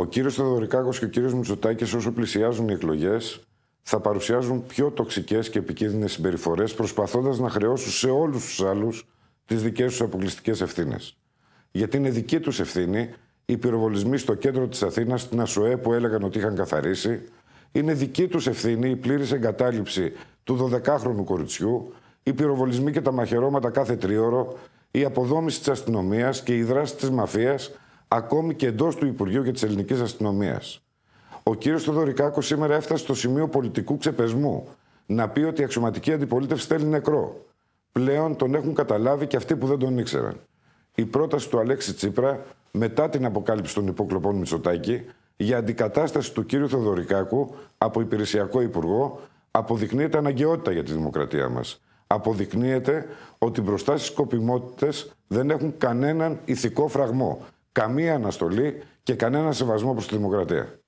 Ο κύριος Θεοδωρικάκος και ο κύριος Μητσοτάκης όσο πλησιάζουν οι εκλογές θα παρουσιάζουν πιο τοξικές και επικίνδυνες συμπεριφορές προσπαθώντας να χρεώσουν σε όλους τους άλλους τις δικές τους αποκλειστικές ευθύνες. Γιατί είναι δική τους ευθύνη οι πυροβολισμοί στο κέντρο της Αθήνας, στην ΑΣΟΕ που έλεγαν ότι είχαν καθαρίσει, είναι δική τους ευθύνη η πλήρης εγκατάλειψη του 12χρονου κοριτσιού, οι πυροβολισμοί και τα μαχαιρώματα κάθε τρίωρο, η αποδόμηση της αστυνομίας και η δράση της μαφίας ακόμη και εντός του Υπουργείου και τη ελληνική αστυνομία. Ο κύριος Θεοδωρικάκο σήμερα έφτασε στο σημείο πολιτικού ξεπεσμού να πει ότι η αξιωματική αντιπολίτευση θέλει νεκρό. Πλέον τον έχουν καταλάβει και αυτοί που δεν τον ήξεραν. Η πρόταση του Αλέξη Τσίπρα μετά την αποκάλυψη των υποκλοπών Μητσοτάκη για αντικατάσταση του κύριου Θεοδωρικάκου από υπηρεσιακό υπουργό αποδεικνύεται αναγκαιότητα για τη δημοκρατία μας. Αποδεικνύεται ότι μπροστά στις σκοπιμότητες δεν έχουν κανέναν ηθικό φραγμό καμία αναστολή και κανένα σεβασμό προς τη δημοκρατία.